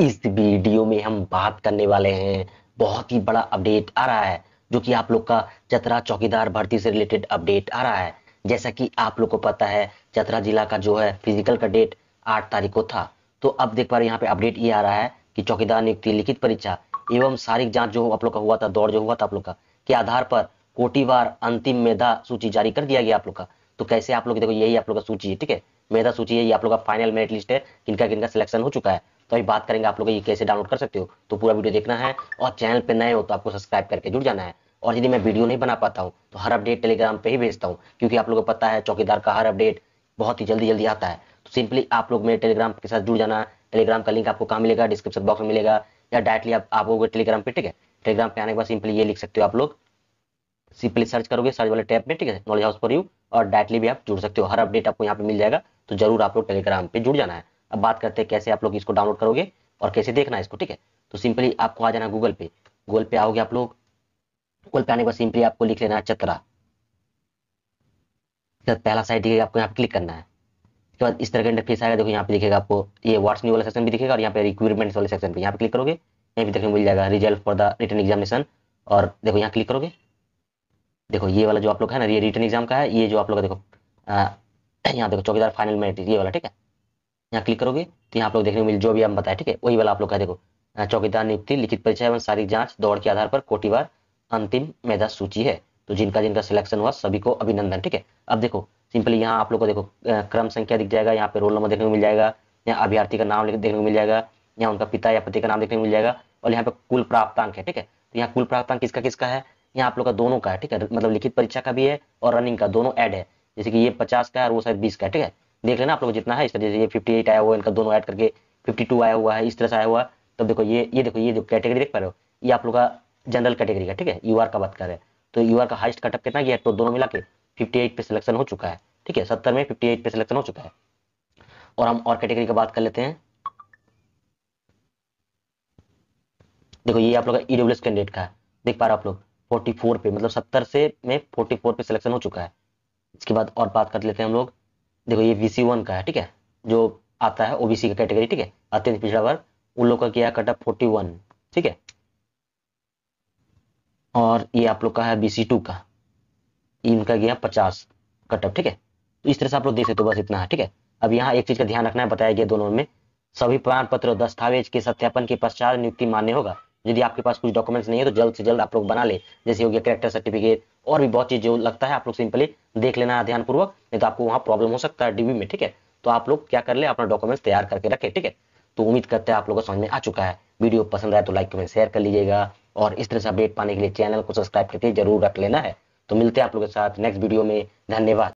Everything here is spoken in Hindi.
इस वीडियो में हम बात करने वाले हैं बहुत ही बड़ा अपडेट आ रहा है जो कि आप लोग का चतरा चौकीदार भर्ती से रिलेटेड अपडेट आ रहा है जैसा कि आप लोग को पता है चतरा जिला का जो है फिजिकल का डेट आठ तारीख को था तो अब देख पा रहे यहाँ पे अपडेट ये आ रहा है कि चौकीदार नियुक्ति लिखित परीक्षा एवं शारीरिक जांच जो आप लोग का हुआ था दौड़ जो हुआ था आप लोग का के आधार पर कोटिवार अंतिम मेधा सूची जारी कर दिया गया आप लोग का तो कैसे आप लोग देखो यही आप लोग का सूची है ठीक है मेधा सूची है ये आप लोग का फाइनल मेरिट लिस्ट है किनका किनका सिलेक्शन हो चुका है तो अभी बात करेंगे आप लोग ये कैसे डाउनलोड कर सकते हो तो पूरा वीडियो देखना है और चैनल पर नए हो तो आपको सब्सक्राइब करके जुड़ जाना है और यदि मैं वीडियो नहीं बना पाता हूँ तो हर अपडेट टेलीग्राम पे ही भेजता हूँ क्योंकि आप लोगों को पता है चौकीदार का हर अपडेट बहुत ही जल्दी जल्दी आता है तो सिंपली आप लोग मेरे टेलीग्राम के साथ जुड़ जाना टेलीग्राम का लिंक आपको कहाँ मिलेगा डिस्क्रिप्शन बॉक्स में मिलेगा या डायरेक्टली आप लोग टेलीग्राम पे ठीक है टेलीग्राम पे आने के बाद सिंपली ये लिख सकते हो आप लोग सिंपली सर्च करोगे सर्च वाले टैब में ठीक है नॉलेज हाउस फॉर यू और डायरेक्टली भी आप जुड़ सकते हो हर अपडेट आपको यहाँ पे मिल जाएगा तो जरूर आप लोग टेलीग्राम पे जुड़ जाना है अब बात करते हैं कैसे आप लोग इसको डाउनलोड करोगे और कैसे देखना है इसको ठीक है तो सिंपली आपको आ जाना गूगल पे गूगल पे आओगे आप लोग गूगल पे आने के बाद सिंपली आपको लिख लेना है चतरा तो पहला साइड दिखेगा आपको यहाँ पे क्लिक करना है उसके बाद इस तरह का इंटरफेस आएगा देखो यहाँ पे दिखेगा आपको ये व्हाट्स न्यू वाला सेक्शन भी दिखेगा और यहाँ पे रिक्वायरमेंट्स वाले सेक्शन पे यहाँ पे क्लिक करोगे यहाँ पे देखने मिल जाएगा result for the return examination और देखो यहाँ क्लिक करोगे देखो ये वाला जो आप लोग है ना ये रिटर्न एग्जाम का है ये जो आप लोग देखो यहाँ देखो चौकीदार फाइनल मेरिट ये वाला ठीक है यहाँ क्लिक करोगे तो यहाँ आप लोग देखने को मिल जो भी हम बताए ठीक है वही वाला आप लोग का देखो चौकीदार नियुक्ति लिखित परीक्षा एवं सारी जांच दौड़ के आधार पर कोटिवार अंतिम मेधा सूची है तो जिनका जिनका सिलेक्शन हुआ सभी को अभिनंदन ठीक है अब देखो सिंपली यहाँ आप लोग को देखो क्रम संख्या दिख जाएगा यहाँ पे रोल नंबर देखने को मिल जाएगा यहाँ अभ्यार्थी का नाम देखने को मिल जाएगा यहाँ उनका पिता या पति का नाम देखने को मिल जाएगा और यहाँ पे कुल प्राप्तांक है ठीक है तो यहाँ कुल प्राप्तांक किसका किसका है यहाँ आप लोग का दोनों का है ठीक है मतलब लिखित परीक्षा का भी है और रनिंग का दोनों एड है जैसे कि ये पचास का है और वो शायद बीस का है ठीक है देख लेना आप लोग जितना है इस तरह से ये फिफ्टी एट आया हुआ इनका दोनों ऐड करके फिफ्टी टू आया हुआ है इस तरह से आया हुआ है देखो ये ये देखो ये जो कैटेगरी देख पा रहे हो ये आप लोग का जनरल कैटेगरी का ठीक है यू का बात कर रहे हैं तो यू का हाइस्ट कटअप कितना गया तो दोनों मिला के फिफ्टी पे सिलेक्शन हो चुका है ठीक है सत्तर में फिफ्टी पे सिलेक्शन हो चुका है और हम और कैटेगरी की बात कर लेते हैं देखो ये आप लोग का ईडब्ल्यू e कैंडिडेट का है देख पा रहे आप लोग 44 पे मतलब 70 से में 44 पे सिलेक्शन हो चुका है इसके बाद और बात कर लेते हैं हम लोग देखो ये वन का है ठीक है जो आता है ओबीसी का कैटेगरी ठीक है अत्यंत पिछड़ा वर्ग उन लोग का किया कटा फोर्टी वन ठीक है और ये आप लोग का है बीसी टू का इनका गया पचास कट ऑफ ठीक है तो इस तरह से आप लोग देख सकते हो बस इतना है ठीक है अब यहाँ एक चीज का ध्यान रखना है बताया गया दोनों में सभी प्रमाण पत्र दस्तावेज के सत्यापन के पश्चात नियुक्ति मान्य होगा यदि आपके पास कुछ डॉक्यूमेंट्स नहीं है तो जल्द से जल्द आप लोग बना ले जैसे हो गया करेक्टर सर्टिफिकेट और भी बहुत चीज जो लगता है आप लोग सिंपली देख लेना ध्यानपूर्वक नहीं तो आपको वहां प्रॉब्लम हो सकता है डीबी में ठीक है तो आप लोग क्या कर ले अपना डॉक्यूमेंट्स तैयार करके रखें ठीक है तो उम्मीद करते हैं आप लोगों को समझ में आ चुका है वीडियो पसंद आए तो लाइक कमेंट शेयर कर लीजिएगा और इस तरह से अपडेट पाने के लिए चैनल को सब्सक्राइब करके जरूर रख लेना है तो मिलते हैं आप लोगों के साथ नेक्स्ट वीडियो में धन्यवाद